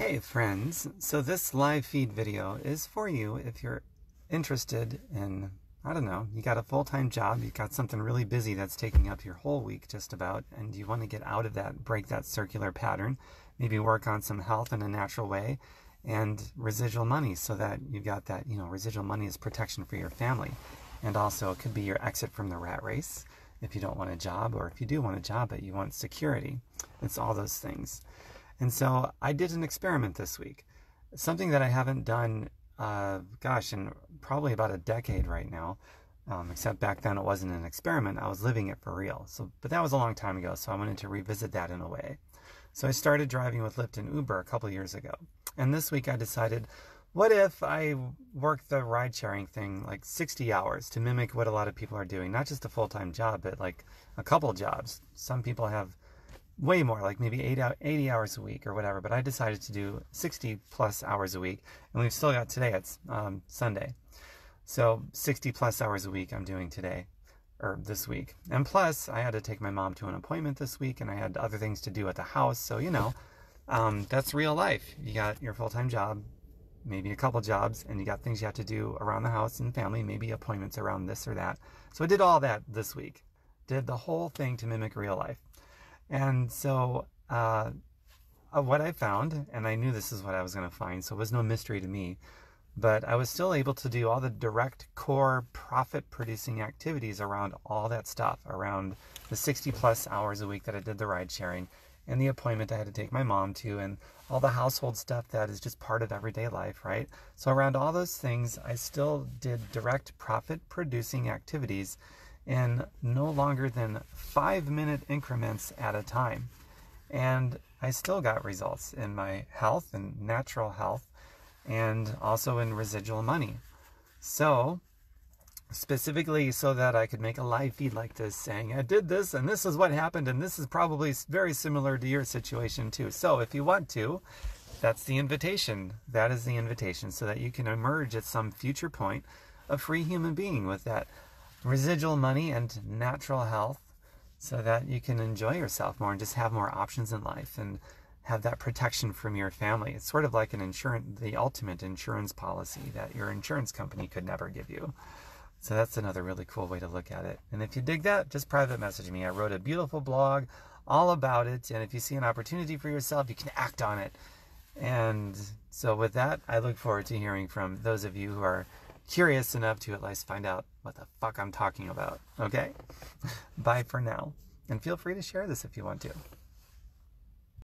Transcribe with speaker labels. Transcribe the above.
Speaker 1: Hey friends, so this live feed video is for you if you're interested in, I don't know, you got a full-time job, you've got something really busy that's taking up your whole week just about, and you want to get out of that, break that circular pattern, maybe work on some health in a natural way, and residual money so that you've got that, you know, residual money is protection for your family. And also it could be your exit from the rat race if you don't want a job, or if you do want a job but you want security. It's all those things. And so I did an experiment this week, something that I haven't done, uh, gosh, in probably about a decade right now. Um, except back then it wasn't an experiment; I was living it for real. So, but that was a long time ago. So I wanted to revisit that in a way. So I started driving with Lyft and Uber a couple years ago, and this week I decided, what if I work the ride sharing thing like 60 hours to mimic what a lot of people are doing? Not just a full time job, but like a couple jobs. Some people have way more, like maybe eight out, 80 hours a week or whatever. But I decided to do 60 plus hours a week, and we've still got today. It's um, Sunday, so 60 plus hours a week I'm doing today or this week. And plus, I had to take my mom to an appointment this week, and I had other things to do at the house. So you know, um, that's real life. You got your full time job. Maybe a couple jobs, and you got things you have to do around the house and family, maybe appointments around this or that. So I did all that this week. Did the whole thing to mimic real life. And so, uh, what I found, and I knew this is what I was going to find, so it was no mystery to me, but I was still able to do all the direct core profit producing activities around all that stuff, around the 60 plus hours a week that I did the ride sharing and the appointment I had to take my mom to and all the household stuff that is just part of everyday life, right? So, around all those things, I still did direct profit producing activities in no longer than five minute increments at a time. And I still got results in my health and natural health, and also in residual money. So, specifically so that I could make a live feed like this saying, I did this and this is what happened, and this is probably very similar to your situation too. So, if you want to, that's the invitation. That is the invitation so that you can emerge at some future point a free human being with that residual money and natural health so that you can enjoy yourself more and just have more options in life and have that protection from your family. It's sort of like an insurance, the ultimate insurance policy that your insurance company could never give you. So that's another really cool way to look at it. And if you dig that, just private message me. I wrote a beautiful blog all about it. And if you see an opportunity for yourself, you can act on it. And so with that, I look forward to hearing from those of you who are curious enough to at least find out what the fuck I'm talking about. Okay? Bye for now. And feel free to share this if you want to.